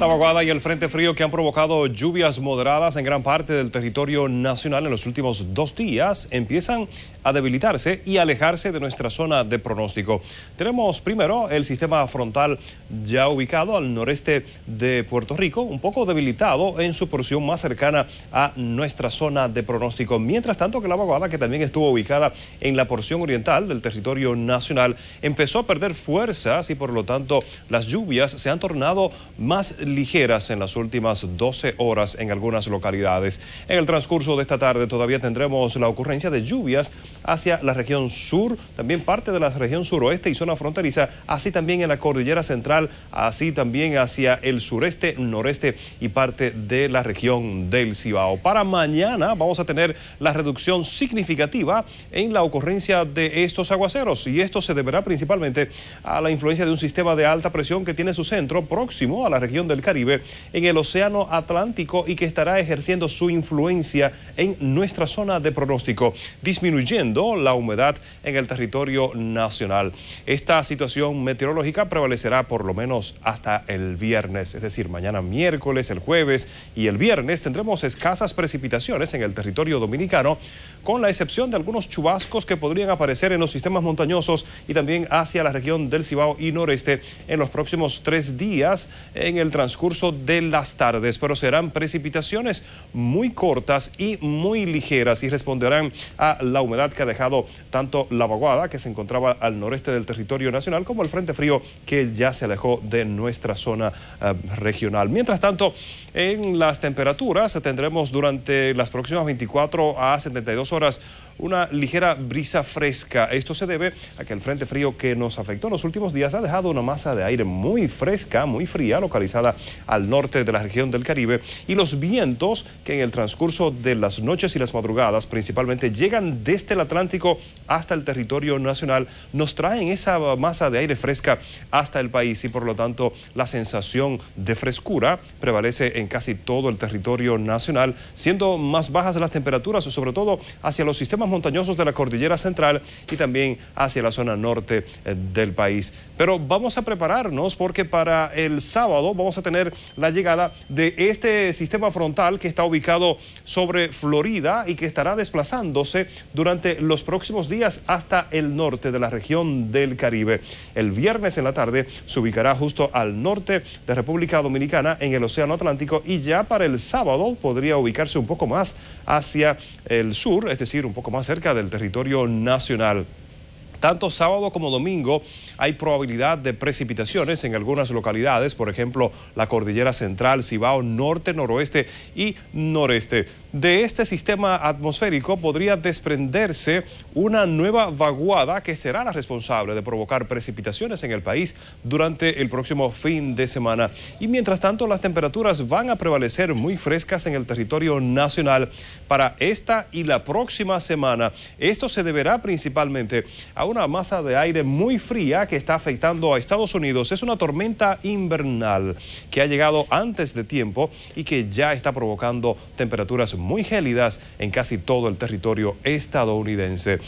La vaguada y el frente frío que han provocado lluvias moderadas en gran parte del territorio nacional en los últimos dos días empiezan a debilitarse y alejarse de nuestra zona de pronóstico. Tenemos primero el sistema frontal ya ubicado al noreste de Puerto Rico, un poco debilitado en su porción más cercana a nuestra zona de pronóstico. Mientras tanto que la vaguada, que también estuvo ubicada en la porción oriental del territorio nacional, empezó a perder fuerzas y por lo tanto las lluvias se han tornado más ligeras en las últimas 12 horas en algunas localidades. En el transcurso de esta tarde todavía tendremos la ocurrencia de lluvias hacia la región sur, también parte de la región suroeste y zona fronteriza, así también en la cordillera central, así también hacia el sureste, noreste y parte de la región del Cibao. Para mañana vamos a tener la reducción significativa en la ocurrencia de estos aguaceros y esto se deberá principalmente a la influencia de un sistema de alta presión que tiene su centro próximo a la región del Caribe en el Océano Atlántico y que estará ejerciendo su influencia en nuestra zona de pronóstico, disminuyendo la humedad en el territorio nacional. Esta situación meteorológica prevalecerá por lo menos hasta el viernes, es decir, mañana miércoles, el jueves y el viernes tendremos escasas precipitaciones en el territorio dominicano, con la excepción de algunos chubascos que podrían aparecer en los sistemas montañosos y también hacia la región del Cibao y noreste en los próximos tres días en el transcurso transcurso de las tardes, pero serán precipitaciones muy cortas y muy ligeras y responderán a la humedad que ha dejado tanto la vaguada que se encontraba al noreste del territorio nacional como el frente frío que ya se alejó de nuestra zona eh, regional. Mientras tanto, en las temperaturas tendremos durante las próximas 24 a 72 horas una ligera brisa fresca. Esto se debe a que el frente frío que nos afectó en los últimos días ha dejado una masa de aire muy fresca, muy fría, localizada al norte de la región del Caribe y los vientos que en el transcurso de las noches y las madrugadas principalmente llegan desde el Atlántico hasta el territorio nacional, nos traen esa masa de aire fresca hasta el país y por lo tanto la sensación de frescura prevalece en casi todo el territorio nacional, siendo más bajas las temperaturas, sobre todo hacia los sistemas montañosos de la cordillera central y también hacia la zona norte eh, del país. Pero vamos a prepararnos porque para el sábado vamos a tener la llegada de este sistema frontal que está ubicado sobre Florida y que estará desplazándose durante los próximos días hasta el norte de la región del Caribe. El viernes en la tarde se ubicará justo al norte de República Dominicana en el Océano Atlántico y ya para el sábado podría ubicarse un poco más hacia el sur, es decir, un poco más cerca del territorio nacional. Tanto sábado como domingo hay probabilidad de precipitaciones en algunas localidades, por ejemplo, la cordillera central, Cibao, norte, noroeste y noreste. De este sistema atmosférico podría desprenderse una nueva vaguada que será la responsable de provocar precipitaciones en el país durante el próximo fin de semana. Y mientras tanto, las temperaturas van a prevalecer muy frescas en el territorio nacional para esta y la próxima semana. Esto se deberá principalmente a una masa de aire muy fría que está afectando a Estados Unidos. Es una tormenta invernal que ha llegado antes de tiempo y que ya está provocando temperaturas muy gélidas en casi todo el territorio estadounidense.